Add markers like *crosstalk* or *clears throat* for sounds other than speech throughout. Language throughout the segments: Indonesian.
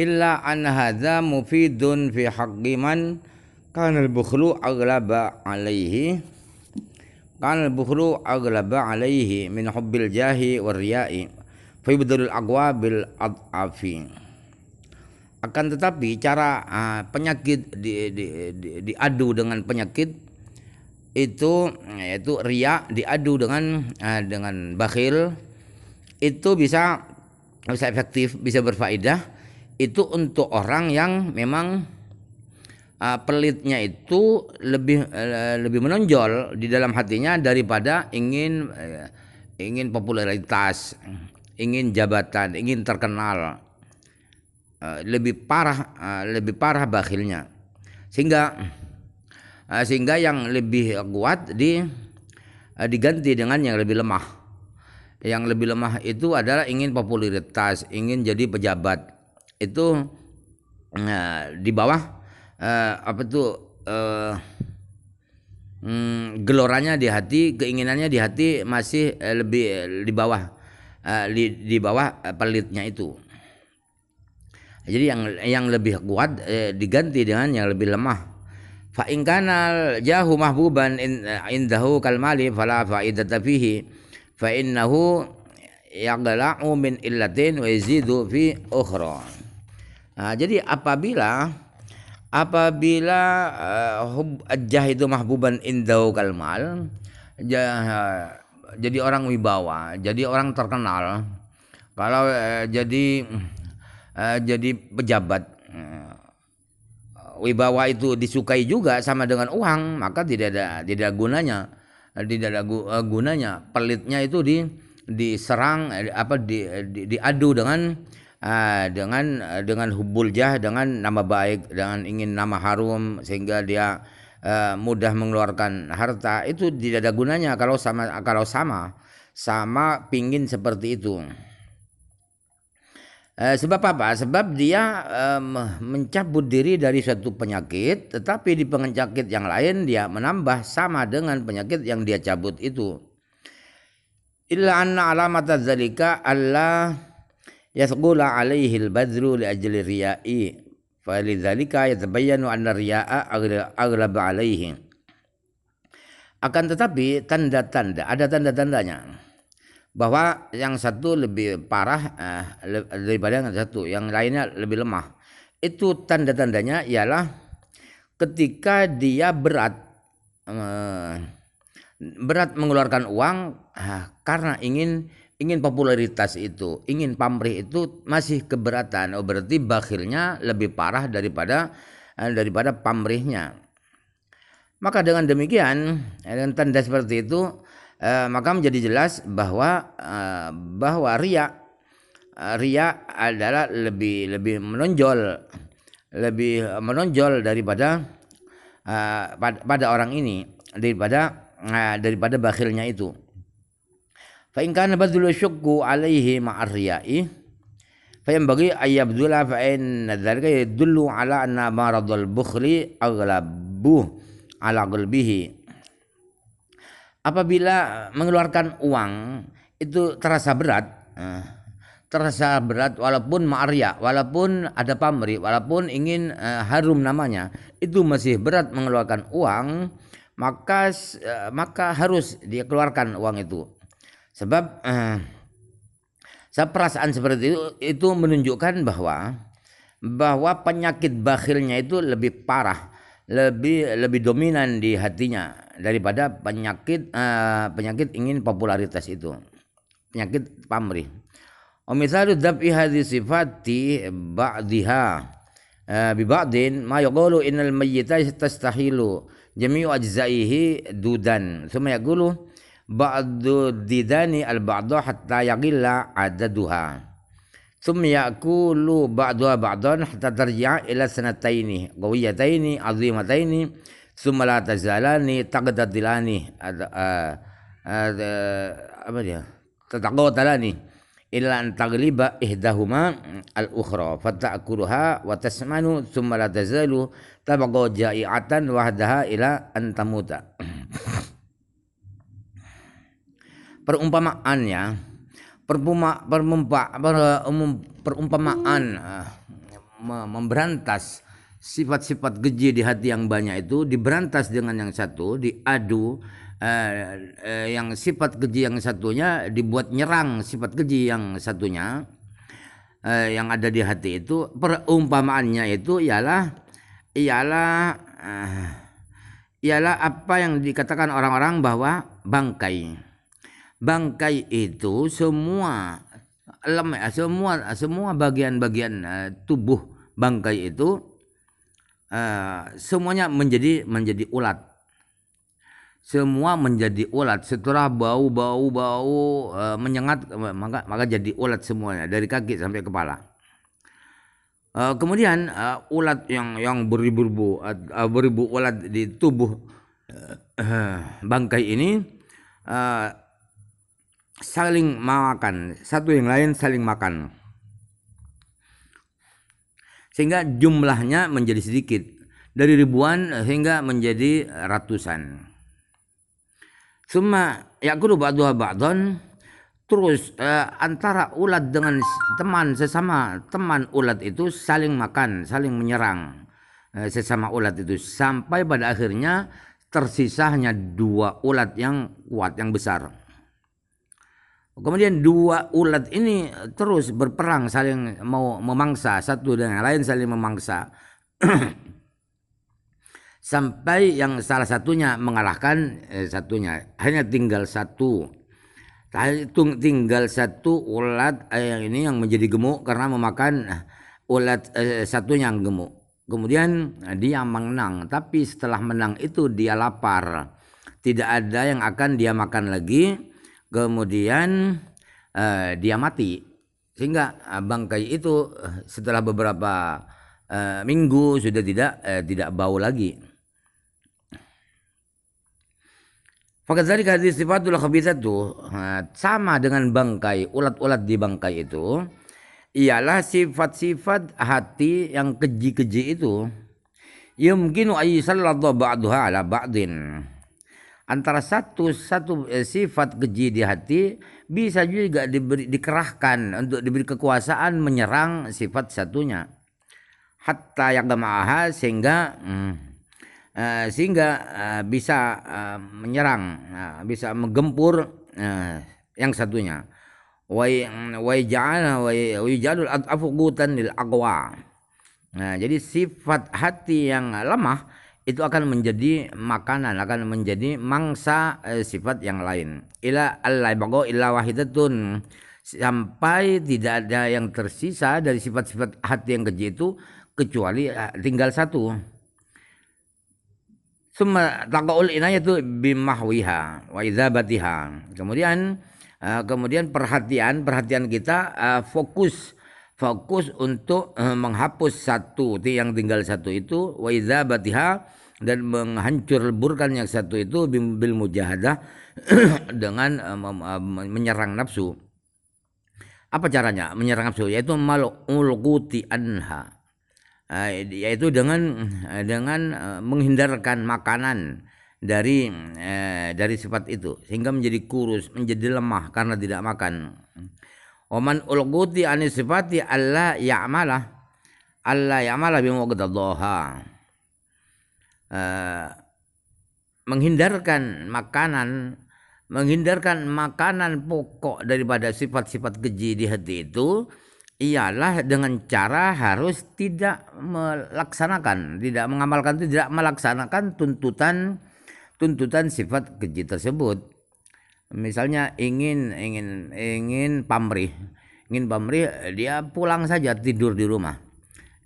illa an hadza mufidun fi haqqi man kana al-bukhlu aghlaba alaihi kana al-bukhlu aghlaba alaihi min hubbil jahi war riya'i fa al aqwa bil adafi akan tetapi cara uh, penyakit di, di, di, diadu dengan penyakit itu yaitu ria diadu dengan uh, dengan bakhil itu bisa bisa efektif bisa berfaedah itu untuk orang yang memang uh, pelitnya itu lebih uh, lebih menonjol di dalam hatinya daripada ingin uh, ingin popularitas, ingin jabatan, ingin terkenal. Uh, lebih parah uh, lebih parah bakhilnya. Sehingga uh, sehingga yang lebih kuat di uh, diganti dengan yang lebih lemah. Yang lebih lemah itu adalah ingin popularitas, ingin jadi pejabat itu uh, di bawah uh, apa tuh uh, mm, geloranya di hati, keinginannya di hati masih uh, lebih uh, di bawah uh, di, di bawah uh, pelitnya itu. Jadi yang yang lebih kuat eh, diganti dengan yang lebih lemah. Fa in kana jahu mahbuban indahu kalmali fala faidata fihi fa innahu yaghla'u min illatin wa yazidu fi ukhra. Nah, jadi apabila apabila uh, eh, itu mahbuban indau kalmal ja, uh, jadi orang wibawa, jadi orang terkenal. Kalau uh, jadi uh, jadi pejabat uh, wibawa itu disukai juga sama dengan uang, maka tidak ada tidak ada gunanya. Tidak ada gunanya. Pelitnya itu di diserang apa di, di diadu dengan Ah, dengan eh, dengan hubul jah dengan nama baik dengan ingin nama harum sehingga dia eh, mudah mengeluarkan harta itu tidak ada gunanya kalau sama kalau sama sama pingin seperti itu eh, sebab apa? Sebab dia mencabut diri dari suatu penyakit, tetapi di penyakit yang lain dia menambah sama dengan penyakit yang dia cabut itu. Illa anna alamata zalika Allah yasqula alaihi al-badru li ajli riya'i fa lidzalika yatabayyanu anna riya'a aghlab alaihi akan tetapi tanda-tanda ada tanda-tandanya bahwa yang satu lebih parah eh, daripada yang satu yang lainnya lebih lemah itu tanda-tandanya ialah ketika dia berat eh, berat mengeluarkan uang eh, karena ingin ingin popularitas itu, ingin pamrih itu masih keberatan. Oh, berarti bakhilnya lebih parah daripada eh, daripada pamrihnya. Maka dengan demikian eh, dengan tanda seperti itu eh, maka menjadi jelas bahwa eh, bahwa ria eh, ria adalah lebih lebih menonjol lebih menonjol daripada eh, pada, pada orang ini daripada eh, daripada bakhilnya itu fa in kana badlu syukku alaihi ma arya'i fa ma'arriyai bagi ayyabdula fa in dzalika yadullu ala anna maradul bukhli aghlabu ala qalbihi apabila mengeluarkan uang itu terasa berat eh, terasa berat walaupun ma'arya walaupun ada pamri walaupun ingin eh, harum namanya itu masih berat mengeluarkan uang maka eh, maka harus dikeluarkan uang itu Sebab eh, perasaan seperti itu itu menunjukkan bahwa bahwa penyakit bakhilnya itu lebih parah, lebih lebih dominan di hatinya daripada penyakit eh, penyakit ingin popularitas itu. Penyakit pamrih. Wa mithalu dab'i hadhi sifati ba'diha eh, biba'din ma yaqulu innal mayyita tastahilu jami'u ajzaihi dudan. Thumma yaqulu ba'du didani al ba'du hatta yaqilla adaduha thumma yakulu ba'duha ba'dan hatta tarji'a ila sanataini qawiyataini azimataini thumma la tazalani taqdadilani apa dia tataqatalani illa an tagliba ihdahuma al ukhra fata'kuluha wa tasmanu thumma la tazalu tabqa ja'i'atan wahdaha ila an tamuta *clears throat* perumpamaannya perpuma, perumpamaan eh, memberantas sifat-sifat keji di hati yang banyak itu diberantas dengan yang satu diadu eh, eh, yang sifat keji yang satunya dibuat nyerang sifat keji yang satunya eh, yang ada di hati itu perumpamaannya itu ialah ialah eh, ialah apa yang dikatakan orang-orang bahwa bangkai bangkai itu semua lem eh, semua eh, semua bagian-bagian eh, tubuh bangkai itu semuanya menjadi menjadi ulat semua menjadi ulat setelah bau bau bau menyengat maka maka jadi ulat semuanya dari kaki sampai kepala kemudian ulat yang yang beribu-ribu beribu ulat di tubuh bangkai ini saling makan, satu yang lain saling makan. Sehingga jumlahnya menjadi sedikit. Dari ribuan hingga menjadi ratusan. semua ya yakulu ba'duha ba'don terus eh, antara ulat dengan teman sesama teman ulat itu saling makan, saling menyerang eh, sesama ulat itu sampai pada akhirnya tersisahnya dua ulat yang kuat yang besar. Kemudian dua ulat ini terus berperang saling mau memangsa satu dengan yang lain saling memangsa. *clears throat* Sampai yang salah satunya mengalahkan eh, satunya. Hanya tinggal satu. Tung, Tinggal satu ulat eh, yang ini yang menjadi gemuk karena memakan eh, ulat eh, satunya yang gemuk. Kemudian eh, dia menang, tapi setelah menang itu dia lapar. Tidak ada yang akan dia makan lagi kemudian eh, dia mati sehingga bangkai itu eh, setelah beberapa eh, minggu sudah tidak eh, tidak bau lagi. Fakadzari hadis sifatul khabithatu eh, sama dengan bangkai ulat-ulat di bangkai itu ialah sifat-sifat hati yang keji-keji itu yumkinu ayyisalladha ba'duha ala ba'din antara satu satu eh, sifat keji di hati bisa juga diberi dikerahkan untuk diberi kekuasaan menyerang sifat satunya hatta yang ma'aha sehingga hmm, eh, sehingga eh, bisa eh, menyerang eh, bisa menggempur eh, yang satunya wa wa ja'ala wa lil Nah, jadi sifat hati yang lemah itu akan menjadi makanan akan menjadi mangsa eh, sifat yang lain ila al-laibago illa wahidatun sampai tidak ada yang tersisa dari sifat-sifat hati yang keji itu kecuali eh, tinggal satu summa taqaul inayatu bimahwiha wa idzabatiha kemudian eh, kemudian perhatian perhatian kita eh, fokus fokus untuk eh, menghapus satu yang tinggal satu itu wa batiha dan menghancur leburkan yang satu itu bil mujahadah *clears throat* dengan eh, eh, menyerang nafsu apa caranya menyerang nafsu yaitu malukuti anha yaitu dengan dengan menghindarkan makanan dari dari sifat itu sehingga menjadi kurus menjadi lemah karena tidak makan oman ulguti anisifati Allah ya'malah Allah ya'malah bimuqtadaha. Uh, eh, menghindarkan makanan menghindarkan makanan pokok daripada sifat-sifat keji di hati itu ialah dengan cara harus tidak melaksanakan, tidak mengamalkan, tidak melaksanakan tuntutan tuntutan sifat keji tersebut misalnya ingin ingin ingin pamrih ingin pamrih dia pulang saja tidur di rumah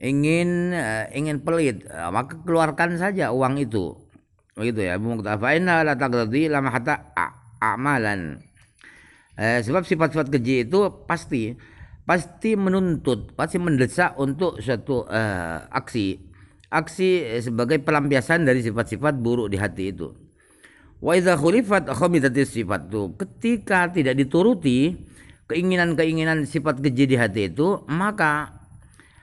ingin uh, ingin pelit uh, maka keluarkan saja uang itu begitu ya muktafaina la taqdi lama hatta amalan eh, sebab sifat-sifat keji itu pasti pasti menuntut pasti mendesak untuk suatu uh, aksi aksi sebagai pelampiasan dari sifat-sifat buruk di hati itu Wa idza khulifat khamidatis sifat itu Ketika tidak dituruti keinginan-keinginan sifat keji di hati itu, maka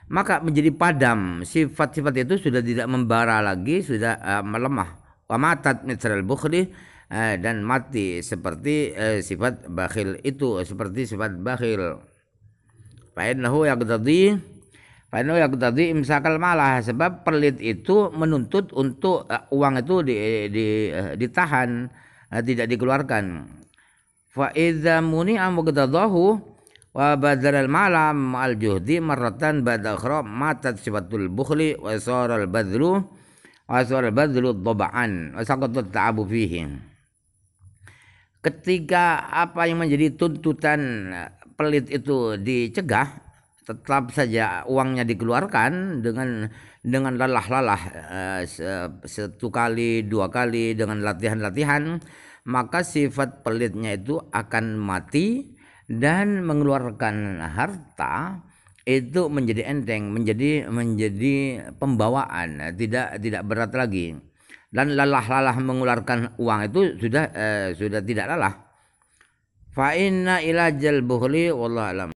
maka menjadi padam sifat-sifat itu sudah tidak membara lagi sudah uh, melemah wa matat mitral bukhli uh, dan mati seperti uh, sifat bakhil itu seperti sifat bakhil fa innahu yaqtadi Fa'inu ya tadi imsakal malah sebab perlit itu menuntut untuk uh, uang itu di, di, uh, ditahan uh, tidak dikeluarkan. Fa idza muni'a muqtadahu wa badal al malam al juhdi marratan ba'da akhra matat sifatul bukhli wa sara al badlu wa sara al badlu dhab'an wa saqata ta'abu fihi. Ketika apa yang menjadi tuntutan pelit itu dicegah tetap saja uangnya dikeluarkan dengan dengan lelah-lelah eh, satu kali dua kali dengan latihan-latihan maka sifat pelitnya itu akan mati dan mengeluarkan harta itu menjadi enteng menjadi menjadi pembawaan tidak tidak berat lagi dan lelah-lelah mengeluarkan uang itu sudah eh, sudah tidak lelah fa inna ila wallahu alam